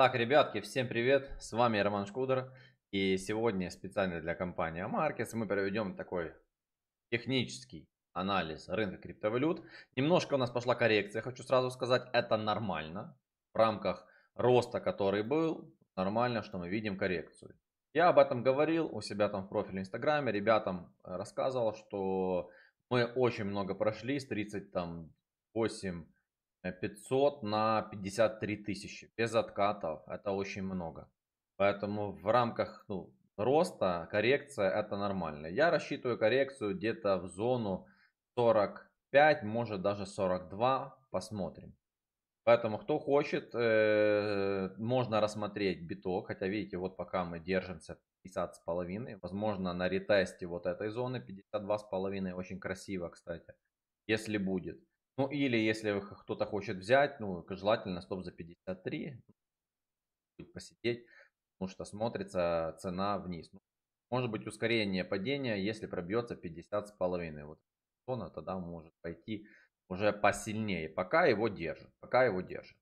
Так, ребятки, всем привет, с вами Роман Шкудер, и сегодня специально для компании Markets мы проведем такой технический анализ рынка криптовалют. Немножко у нас пошла коррекция, хочу сразу сказать, это нормально, в рамках роста, который был, нормально, что мы видим коррекцию. Я об этом говорил у себя там в профиле в Инстаграме, ребятам э, рассказывал, что мы очень много прошли с 38 500 э, на 53 тысячи без откатов. Это очень много. Поэтому в рамках ну, роста коррекция это нормально. Я рассчитываю коррекцию где-то в зону 45, может даже 42. Посмотрим. Поэтому кто хочет, э, можно рассмотреть биток. Хотя видите, вот пока мы держимся 50,5. Возможно на ретесте вот этой зоны 52,5. Очень красиво, кстати, если будет. Ну или если кто-то хочет взять, ну желательно стоп за 53, посидеть, потому что смотрится цена вниз. Ну, может быть ускорение падения, если пробьется 50 с половиной. Вот зона тогда может пойти уже посильнее. Пока его держит. Пока его держит.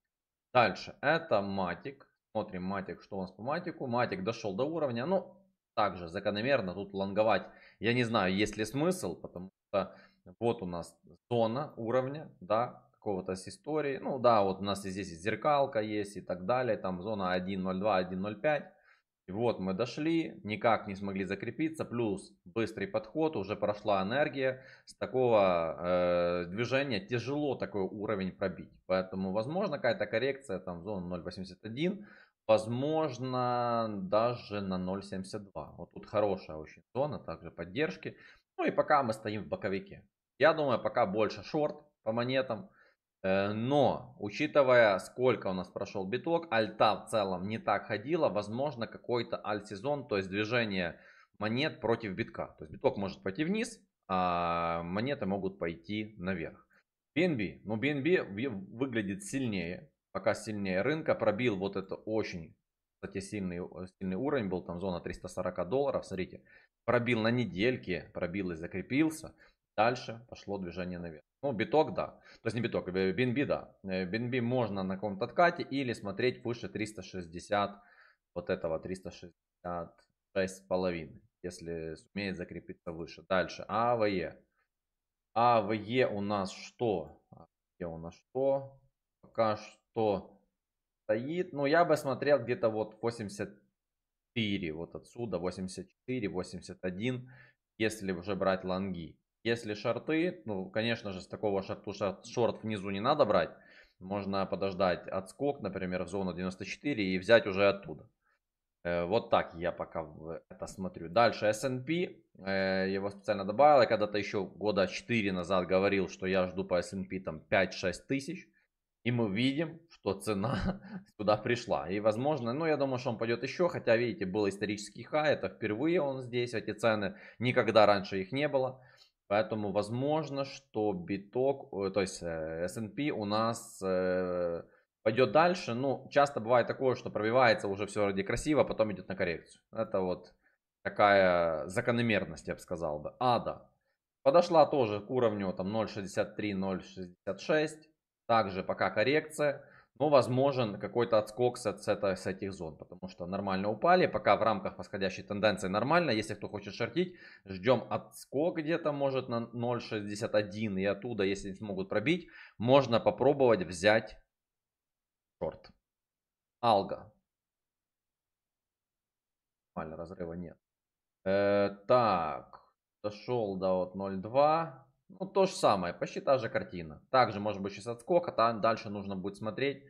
Дальше. Это матик. Смотрим матик, что у нас по матику. Матик дошел до уровня. Ну, также закономерно тут лонговать. Я не знаю, есть ли смысл, потому что вот у нас зона уровня, да, какого-то с истории. Ну да, вот у нас и здесь и зеркалка есть и так далее. Там зона 1.02, 1.05. И вот мы дошли, никак не смогли закрепиться. Плюс быстрый подход, уже прошла энергия. С такого э, движения тяжело такой уровень пробить. Поэтому возможно какая-то коррекция там зона 0.81. Возможно, даже на 0.72. Вот тут хорошая очень зона, также поддержки. Ну и пока мы стоим в боковике. Я думаю, пока больше шорт по монетам. Э, но, учитывая, сколько у нас прошел биток, альта в целом не так ходила, возможно, какой-то альт-сезон, то есть движение монет против битка. То есть биток может пойти вниз, а монеты могут пойти наверх. BNB, ну BNB выглядит сильнее, пока сильнее рынка, пробил вот это очень, кстати, сильный, сильный уровень был, там зона 340 долларов, смотрите, пробил на недельке, пробил и закрепился. Дальше пошло движение наверх. Ну, биток, да. То есть не биток, BNB, э, да. BNB э, можно на каком-то откате или смотреть выше 360, вот этого с половиной, если сумеет закрепиться выше. Дальше, АВЕ. АВЕ у нас что? АВЕ у нас что? Пока что стоит. Ну, я бы смотрел где-то вот 84, вот отсюда, 84, 81, если уже брать лонги. Если шорты, ну, конечно же, с такого шорту шорт, шорт внизу не надо брать. Можно подождать отскок, например, в зону 94 и взять уже оттуда. Э, вот так я пока это смотрю. Дальше S&P, э, я его специально добавил. Я когда-то еще года 4 назад говорил, что я жду по S&P там 5-6 тысяч. И мы видим, что цена сюда пришла. И возможно, ну я думаю, что он пойдет еще. Хотя, видите, был исторический хай, это впервые он здесь. Эти цены никогда раньше их не было. Поэтому возможно, что биток, э, то есть э, S&P у нас э, пойдет дальше. Ну, часто бывает такое, что пробивается уже все вроде красиво, а потом идет на коррекцию. Это вот такая закономерность, я бы сказал бы. А да, Подошла тоже к уровню там 0.63, 0.66. Также пока коррекция но возможен какой-то отскок с, с, с этих зон, потому что нормально упали, пока в рамках восходящей тенденции нормально, если кто хочет шортить, ждем отскок где-то может на 0.61 и оттуда, если не смогут пробить, можно попробовать взять шорт. Алга. Нормально, разрыва нет. Э, так, дошел до вот 0.2. Ну, то же самое, почти та же картина. Также может быть сейчас отскок, а там дальше нужно будет смотреть,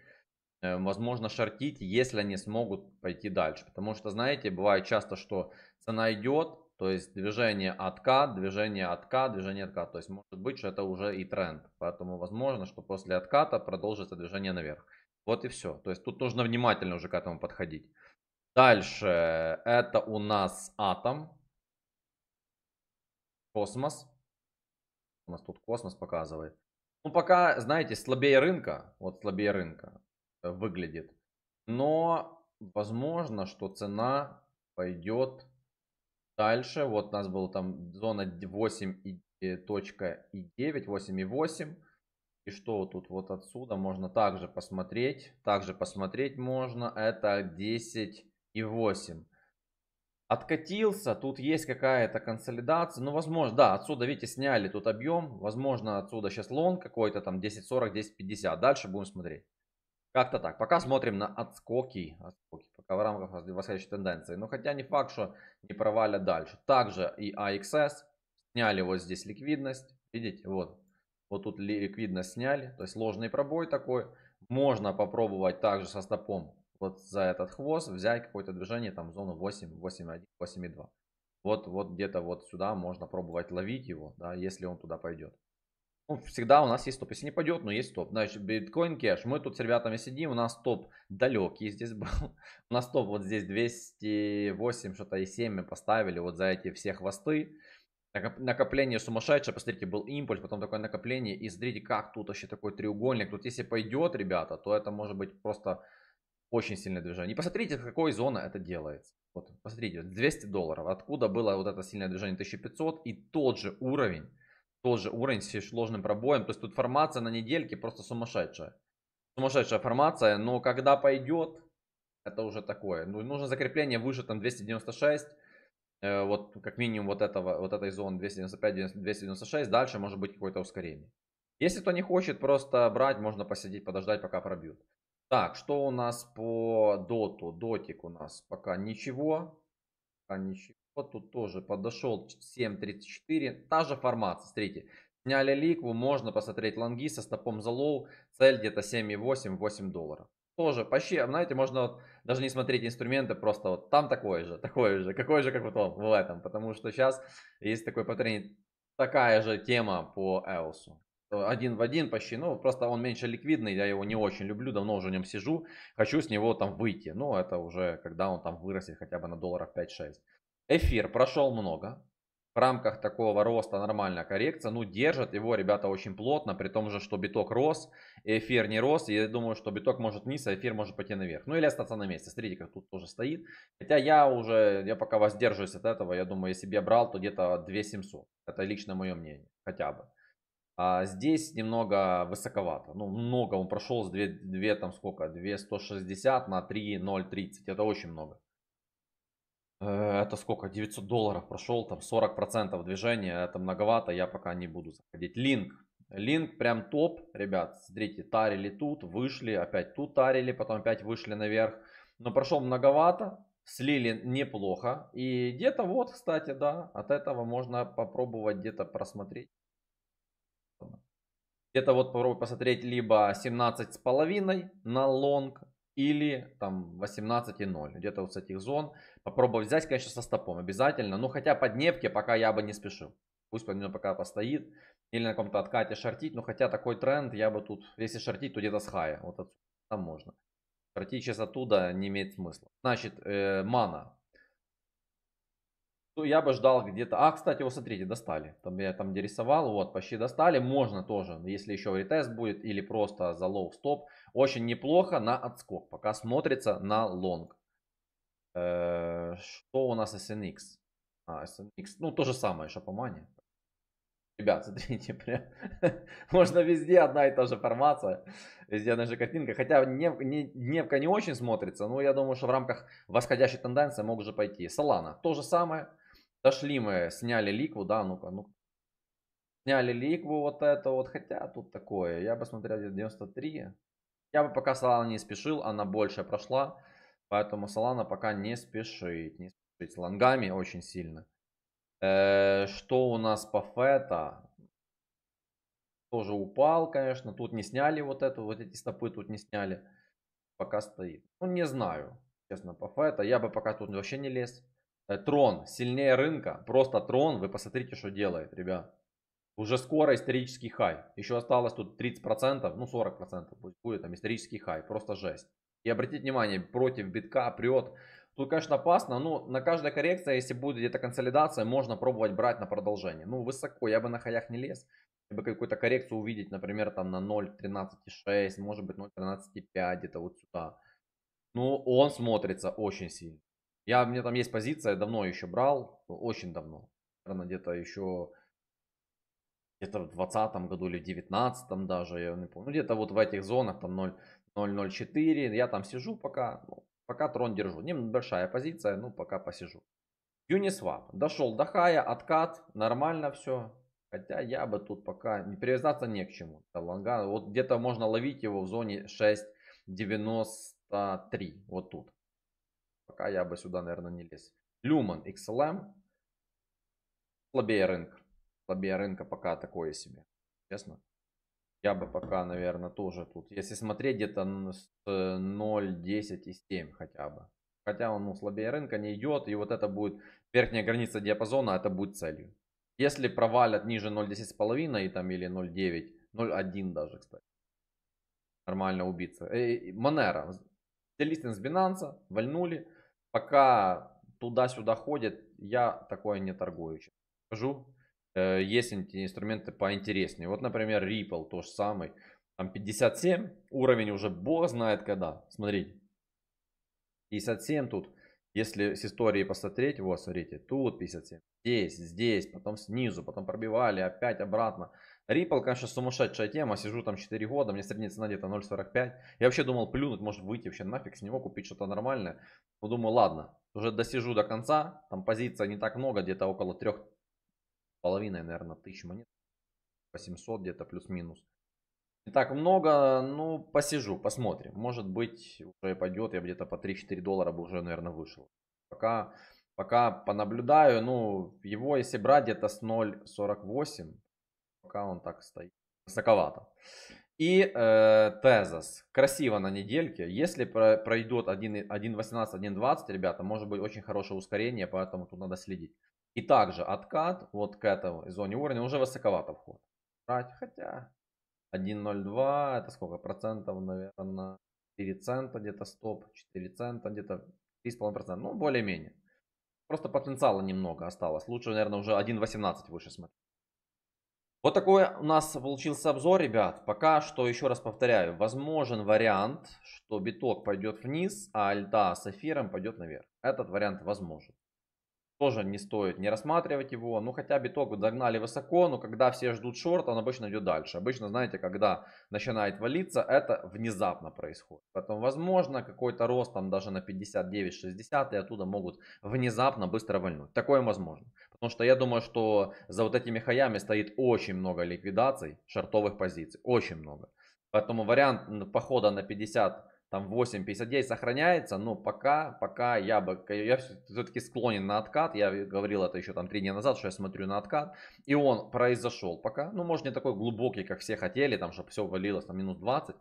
э, возможно, шортить, если они смогут пойти дальше. Потому что, знаете, бывает часто, что цена идет, то есть движение отка, движение отка, движение отка, То есть может быть, что это уже и тренд. Поэтому возможно, что после отката продолжится движение наверх. Вот и все. То есть тут нужно внимательно уже к этому подходить. Дальше это у нас атом, космос. У нас тут космос показывает. Ну, пока, знаете, слабее рынка, вот слабее рынка э, выглядит. Но возможно, что цена пойдет дальше. Вот у нас был там зона 8 и э, и 9, 8 и 8. И что тут вот отсюда можно также посмотреть. Также посмотреть можно. Это 10 и 8 откатился, тут есть какая-то консолидация, ну, возможно, да, отсюда, видите, сняли тут объем, возможно, отсюда сейчас лон какой-то там 10.40, 10.50, дальше будем смотреть. Как-то так, пока смотрим на отскоки, отскоки пока в рамках восходящей тенденции, но хотя не факт, что не провалят дальше. Также и AXS, а сняли вот здесь ликвидность, видите, вот, вот тут ликвидность сняли, то есть ложный пробой такой, можно попробовать также со стопом вот за этот хвост взять какое-то движение, там, зону 8, 8, 1, 8 и 2. Вот, вот где-то вот сюда можно пробовать ловить его, да, если он туда пойдет. Ну, всегда у нас есть топ Если не пойдет, но ну, есть топ Значит, биткоин кэш. Мы тут с ребятами сидим, у нас топ далекий здесь был. у нас топ вот здесь 208, что-то и 7 мы поставили вот за эти все хвосты. Накопление сумасшедшее, посмотрите, был импульс, потом такое накопление, и смотрите, как тут вообще такой треугольник. Тут если пойдет, ребята, то это может быть просто очень сильное движение. И посмотрите, в какой зоне это делается. Вот, посмотрите, 200 долларов. Откуда было вот это сильное движение 1500 и тот же уровень, тот же уровень с ложным пробоем. То есть тут формация на недельке просто сумасшедшая. Сумасшедшая формация, но когда пойдет, это уже такое. Ну, нужно закрепление выше там 296, э, вот как минимум вот этого, вот этой зоны 295-296, дальше может быть какое-то ускорение. Если кто не хочет просто брать, можно посидеть, подождать, пока пробьют. Так, что у нас по доту? Дотик у нас пока ничего. Пока ничего. Тут тоже подошел 7.34. Та же формация, смотрите. Сняли ликву, можно посмотреть лонги со стопом за лоу. Цель где-то 7,8-8 долларов. Тоже почти, а знаете, можно вот даже не смотреть инструменты, просто вот там такое же, такое же, какое же, как вот в этом. Потому что сейчас есть такой паттерн, такая же тема по EOS. Э, один в один почти, ну, просто он меньше ликвидный, я его не очень люблю, давно уже в нем сижу, хочу с него там выйти, ну, это уже, когда он там вырастет хотя бы на долларов 5-6. Эфир прошел много, в рамках такого роста нормальная коррекция, ну, держат его ребята очень плотно, при том же, что биток рос, эфир не рос, я думаю, что биток может вниз, а эфир может пойти наверх, ну, или остаться на месте, смотрите, как тут тоже стоит, хотя я уже, я пока воздерживаюсь от этого, я думаю, если бы я брал, то где-то 2700, это лично мое мнение, хотя бы. А здесь немного высоковато. Ну, много. Он прошел с 2, 2 там сколько? 2,160 на 3,030. Это очень много. Э, это сколько? 900 долларов прошел. Там 40% движения. Это многовато. Я пока не буду заходить. Линк. Линк прям топ. Ребят, смотрите. Тарили тут. Вышли. Опять тут тарили. Потом опять вышли наверх. Но прошел многовато слили неплохо. И где-то вот, кстати, да, от этого можно попробовать где-то просмотреть. Это вот попробуй посмотреть либо с половиной на лонг, или там 18,0, где-то вот с этих зон. Попробуй взять, конечно, со стопом обязательно, но хотя по дневке пока я бы не спешил. Пусть по пока постоит, или на каком-то откате шортить, но хотя такой тренд я бы тут, если шортить, то где-то с хая, вот отсюда, там можно. Шортить сейчас оттуда не имеет смысла. Значит, э, мана, то я бы ждал где-то... А, кстати, вот смотрите, достали. Там я там где рисовал, вот, почти достали. Можно тоже, если еще ретест будет или просто за лоу стоп. Очень неплохо на отскок, пока смотрится на лонг. Э что у нас SNX? А, SNX, ну, то же самое, что по мане. Ребят, смотрите, прям можно везде одна и та же формация, везде одна и та же картинка. Хотя нев, не, невка не очень смотрится, но я думаю, что в рамках восходящей тенденции мог уже пойти. Солана, то же самое, Дошли мы, сняли ликву, да, ну-ка, ну Сняли ликву вот это вот, хотя тут такое. Я бы смотрел 93. Я бы пока Салана не спешил, она больше прошла. Поэтому Салана пока не спешит. Не спешит с лонгами очень сильно. Э, что у нас по фета? Тоже упал, конечно. Тут не сняли вот эту, вот эти стопы тут не сняли. Пока стоит. Ну, не знаю, честно, по фета. Я бы пока тут вообще не лез. Э, трон сильнее рынка. Просто трон. Вы посмотрите, что делает, ребят. Уже скоро исторический хай. Еще осталось тут 30%, ну 40% пусть будет там исторический хай. Просто жесть. И обратите внимание, против битка прет. Тут, конечно, опасно, но на каждой коррекции, если будет где-то консолидация, можно пробовать брать на продолжение. Ну, высоко, я бы на хаях не лез. Я бы какую-то коррекцию увидеть, например, там на 0.13.6, может быть 0.13.5, где-то вот сюда. Ну, он смотрится очень сильно. Я, у меня там есть позиция, я давно еще брал, ну, очень давно. Наверное, где-то еще где-то в 20 году или в 19 даже, я не помню. Ну, где-то вот в этих зонах, там 0,004, Я там сижу пока, ну, пока трон держу. Небольшая позиция, ну, пока посижу. Uniswap. Дошел до хая, откат, нормально все. Хотя я бы тут пока не привязаться не к чему. Лонга, вот где-то можно ловить его в зоне 6,93. Вот тут. Пока я бы сюда, наверное, не лез. Люман XLM. Эм. Слабее рынка. Слабее рынка пока такое себе. Честно. Я бы пока, наверное, тоже тут. Если смотреть где-то с 0, э, 10 и 7 хотя бы. Хотя он ну, слабее рынка не идет. И вот это будет верхняя граница диапазона, это будет целью. Если провалят ниже 0,10,5 и там или 0,9, 0,1 даже, кстати. Нормально убиться. Манера, э, Делистинг с Binance, вальнули пока туда-сюда ходит, я такое не торгую. Скажу, э, есть инструменты поинтереснее. Вот, например, Ripple, то же самый. Там 57, уровень уже бог знает когда. Смотрите. 57 тут. Если с истории посмотреть, вот, смотрите, тут 57, здесь, здесь, потом снизу, потом пробивали, опять обратно. Ripple, конечно, сумасшедшая тема. Сижу там 4 года, мне средняя цена где-то 0.45. Я вообще думал плюнуть, может выйти вообще нафиг с него, купить что-то нормальное. Но ну, думаю, ладно, уже досижу до конца. Там позиция не так много, где-то около трех половиной, наверное, тысяч монет. 800 где-то плюс-минус. Не так много, ну, посижу, посмотрим. Может быть, уже пойдет, я где-то по 3-4 доллара бы уже, наверное, вышел. Пока, пока понаблюдаю, ну, его если брать где-то с 0.48, пока он так стоит. Высоковато. И э, Тезос. Красиво на недельке. Если пройдет 1.18-1.20, ребята, может быть очень хорошее ускорение, поэтому тут надо следить. И также откат вот к этому зоне уровня уже высоковато вход. Хотя 1.02 это сколько процентов, наверное, 4 цента где-то стоп, 4 цента где-то 3,5%. Ну, более-менее. Просто потенциала немного осталось. Лучше, наверное, уже 1.18 выше смотреть. Вот такой у нас получился обзор, ребят. Пока что, еще раз повторяю, возможен вариант, что биток пойдет вниз, а альта с эфиром пойдет наверх. Этот вариант возможен тоже не стоит не рассматривать его. Ну, хотя биток вот загнали высоко, но когда все ждут шорт, он обычно идет дальше. Обычно, знаете, когда начинает валиться, это внезапно происходит. Поэтому, возможно, какой-то рост там даже на 59-60 и оттуда могут внезапно быстро вольнуть Такое возможно. Потому что я думаю, что за вот этими хаями стоит очень много ликвидаций шортовых позиций. Очень много. Поэтому вариант похода на 50 там 8.59 сохраняется, но пока, пока я бы, я все-таки склонен на откат, я говорил это еще там три дня назад, что я смотрю на откат, и он произошел пока, ну может не такой глубокий, как все хотели, там чтобы все валилось на минус 20,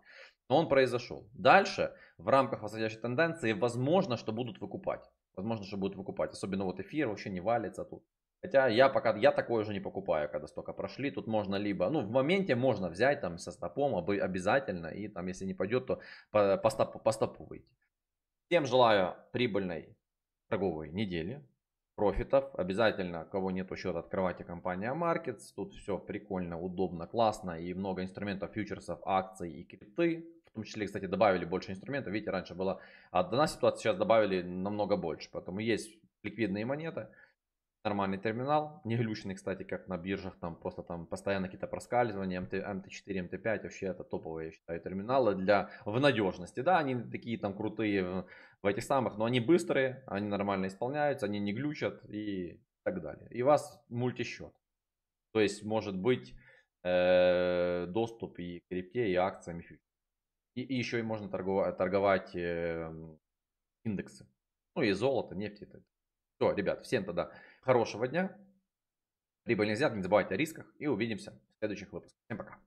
но он произошел. Дальше в рамках восходящей тенденции возможно, что будут выкупать. Возможно, что будут выкупать. Особенно вот эфир вообще не валится тут. Хотя я пока я такое уже не покупаю, когда столько прошли. Тут можно либо, ну, в моменте можно взять там со стопом обязательно. И там, если не пойдет, то по, по, стопу, по стопу выйти. Всем желаю прибыльной торговой недели, профитов. Обязательно, кого нету счета, открывайте компания Markets. Тут все прикольно, удобно, классно. И много инструментов, фьючерсов, акций и крипты. В том числе, кстати, добавили больше инструментов. Видите, раньше была одна ситуация, сейчас добавили намного больше. Поэтому есть ликвидные монеты нормальный терминал, не глючный, кстати, как на биржах, там просто там постоянно какие-то проскальзывания, МТ, МТ4, МТ5, вообще это топовые, я считаю, терминалы для, в надежности, да, они такие там крутые в этих самых, но они быстрые, они нормально исполняются, они не глючат и так далее. И у вас мультисчет, то есть может быть э, доступ и к крипте, и акциям, и, и еще и можно торговать, торговать эм, э, индексы, ну и золото, нефть, это все, ребят, всем тогда хорошего дня. Прибыль нельзя, не забывайте о рисках и увидимся в следующих выпусках. Всем пока.